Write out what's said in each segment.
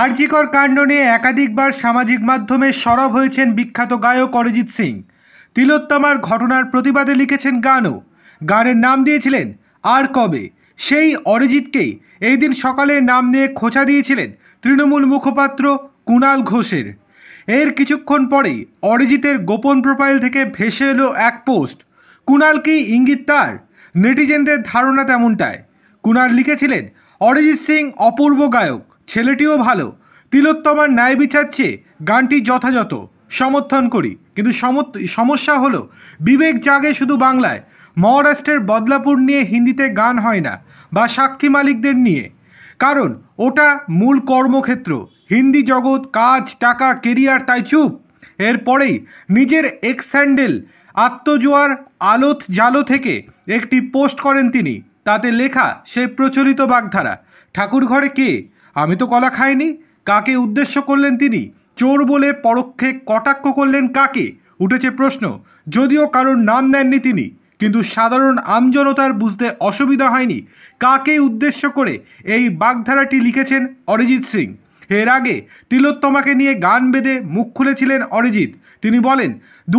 আরজিকর কাণ্ড নিয়ে একাধিকবার সামাজিক মাধ্যমে সরব হয়েছেন বিখ্যাত গায়ক অরিজিৎ সিং তিলোত্তমার ঘটনার প্রতিবাদে লিখেছেন গানও গানের নাম দিয়েছিলেন আর কবে সেই অরিজিৎকেই এই দিন সকালে নাম নিয়ে খোঁচা দিয়েছিলেন তৃণমূল মুখপাত্র কুণাল ঘোষের এর কিছুক্ষণ পরেই অরিজিতের গোপন প্রোফাইল থেকে ভেসে এলো এক পোস্ট কুণাল কি ইঙ্গিত তার নেটিজেনদের ধারণা তেমনটায় কুণাল লিখেছিলেন অরিজিৎ সিং অপূর্ব গায়ক ছেলেটিও ভালো তিলোত্তমার ন্যায় বিচার চেয়ে গানটি যথাযথ সমর্থন করি কিন্তু সমস্যা হলো বিবেক জাগে শুধু বাংলায় মহারাষ্ট্রের বদলাপুর নিয়ে হিন্দিতে গান হয় না বা সাক্ষী মালিকদের নিয়ে কারণ ওটা মূল কর্মক্ষেত্র হিন্দি জগৎ কাজ টাকা কেরিয়ার তাই চুপ এরপরেই নিজের এক্স স্যান্ডেল আত্মজোয়ার আলোত জালো থেকে একটি পোস্ট করেন তিনি তাতে লেখা সে প্রচলিত বাগধারা ঠাকুরঘরে কে আমি তো কলা খাইনি কাকে উদ্দেশ্য করলেন তিনি চোর বলে পরোক্ষে কটাক্ষ করলেন কাকে উঠেছে প্রশ্ন যদিও কারোর নাম নেননি তিনি কিন্তু সাধারণ আমজনতার বুঝতে অসুবিধা হয়নি কাকে উদ্দেশ্য করে এই বাগধারাটি লিখেছেন অরিজিৎ সিং এর আগে তিলোত্তমাকে নিয়ে গান বেঁধে মুখ খুলেছিলেন অরিজিৎ তিনি বলেন দু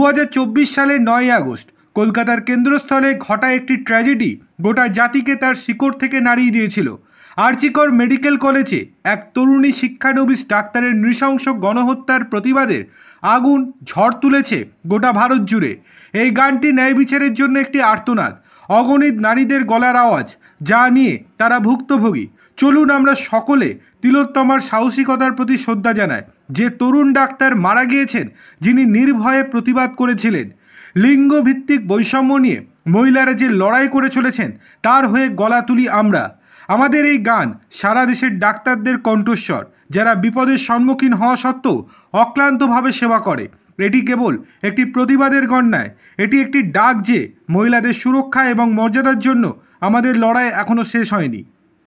সালের নয় আগস্ট কলকাতার কেন্দ্রস্থলে ঘটা একটি ট্র্যাজেডি গোটা জাতিকে তার শিকড় থেকে নাড়িয়ে দিয়েছিল আর্চিকর মেডিকেল কলেজে এক তরুণী শিক্ষানবিস ডাক্তারের নৃশংস গণহত্যার প্রতিবাদের আগুন ঝড় তুলেছে গোটা ভারত জুড়ে এই গানটি ন্যায় বিচারের জন্য একটি আর্তনাদ অগণিত নারীদের গলার আওয়াজ যা নিয়ে তারা ভুক্তভোগী চলুন আমরা সকলে তিলোত্তমার সাহসিকতার প্রতি শ্রদ্ধা জানাই যে তরুণ ডাক্তার মারা গিয়েছেন যিনি নির্ভয়ে প্রতিবাদ করেছিলেন লিঙ্গভিত্তিক বৈষম্য নিয়ে মহিলারা যে লড়াই করে চলেছেন তার হয়ে গলা তুলি আমরা আমাদের এই গান সারা দেশের ডাক্তারদের কণ্ঠস্বর যারা বিপদের সম্মুখীন হওয়া সত্ত্বেও অক্লান্তভাবে সেবা করে এটি কেবল একটি প্রতিবাদের নয় এটি একটি ডাক যে মহিলাদের সুরক্ষা এবং মর্যাদার জন্য আমাদের লড়াই এখনও শেষ হয়নি